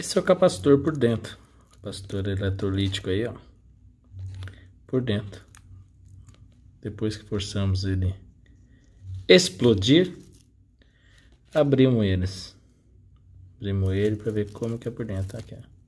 Esse é o capacitor por dentro. Capacitor eletrolítico aí, ó. Por dentro. Depois que forçamos ele explodir, abrimos eles. Abrimos ele para ver como que é por dentro. Tá? Aqui, ó.